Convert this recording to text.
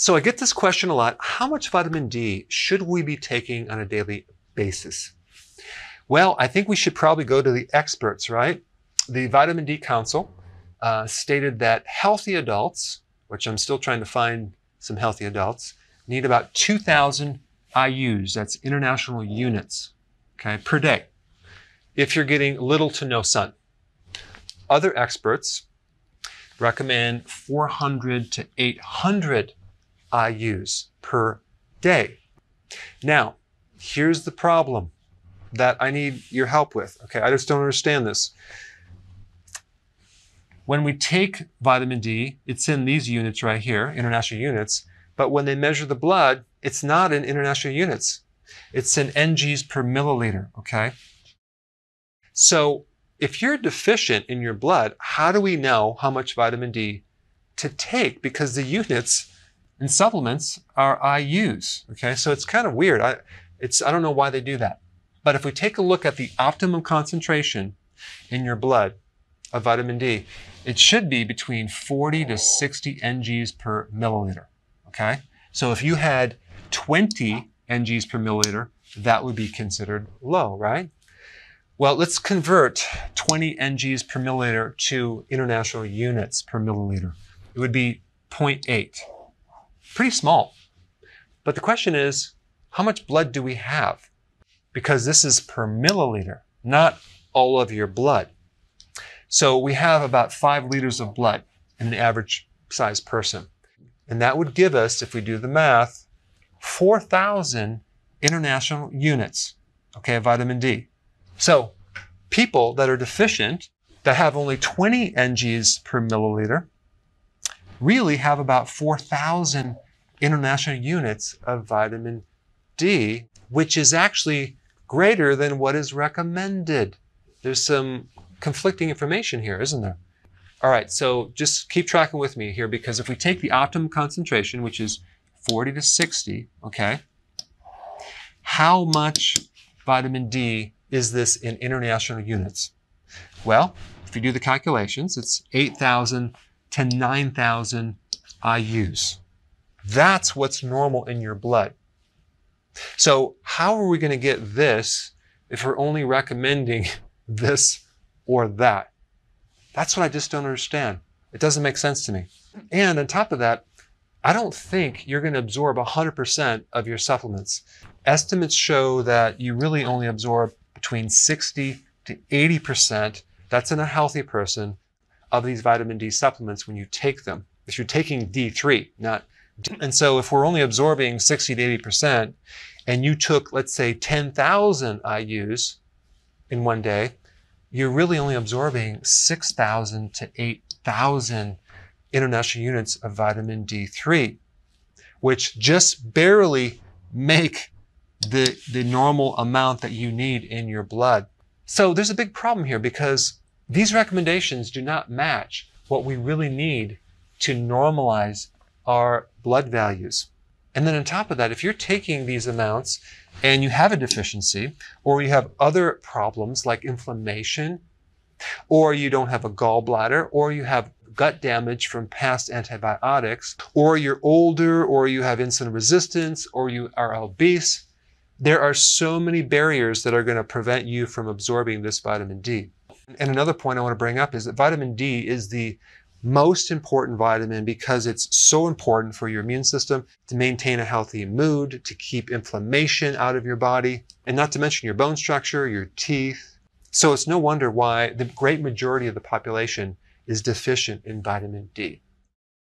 So I get this question a lot. How much vitamin D should we be taking on a daily basis? Well, I think we should probably go to the experts, right? The Vitamin D Council uh, stated that healthy adults, which I'm still trying to find some healthy adults, need about 2,000 IUs, that's international units, okay, per day, if you're getting little to no sun. Other experts recommend 400 to 800 I use per day. Now, here's the problem that I need your help with. Okay, I just don't understand this. When we take vitamin D, it's in these units right here, international units, but when they measure the blood, it's not in international units. It's in NGs per milliliter, okay? So if you're deficient in your blood, how do we know how much vitamin D to take? Because the units and supplements are IUs. Okay, so it's kind of weird. I, it's, I don't know why they do that. But if we take a look at the optimum concentration in your blood of vitamin D, it should be between 40 to 60 ngs per milliliter. Okay, so if you had 20 ngs per milliliter, that would be considered low, right? Well, let's convert 20 ngs per milliliter to international units per milliliter. It would be 0.8 pretty small. But the question is, how much blood do we have? Because this is per milliliter, not all of your blood. So we have about five liters of blood in an average sized person. And that would give us, if we do the math, 4,000 international units, okay, of vitamin D. So people that are deficient, that have only 20 NGs per milliliter, really have about 4,000 international units of vitamin D, which is actually greater than what is recommended. There's some conflicting information here, isn't there? All right, so just keep tracking with me here because if we take the optimum concentration, which is 40 to 60, okay, how much vitamin D is this in international units? Well, if you do the calculations, it's 8,000 to 9,000 IUs. That's what's normal in your blood. So how are we going to get this if we're only recommending this or that? That's what I just don't understand. It doesn't make sense to me. And on top of that, I don't think you're going to absorb 100% of your supplements. Estimates show that you really only absorb between 60 to 80%. That's in a healthy person of these vitamin D supplements when you take them. If you're taking D3, not D. And so if we're only absorbing 60 to 80%, and you took, let's say, 10,000 IUs in one day, you're really only absorbing 6,000 to 8,000 international units of vitamin D3, which just barely make the, the normal amount that you need in your blood. So there's a big problem here because these recommendations do not match what we really need to normalize our blood values. And then on top of that, if you're taking these amounts and you have a deficiency or you have other problems like inflammation or you don't have a gallbladder or you have gut damage from past antibiotics or you're older or you have insulin resistance or you are obese, there are so many barriers that are going to prevent you from absorbing this vitamin D. And another point I want to bring up is that vitamin D is the most important vitamin because it's so important for your immune system to maintain a healthy mood, to keep inflammation out of your body, and not to mention your bone structure, your teeth. So it's no wonder why the great majority of the population is deficient in vitamin D.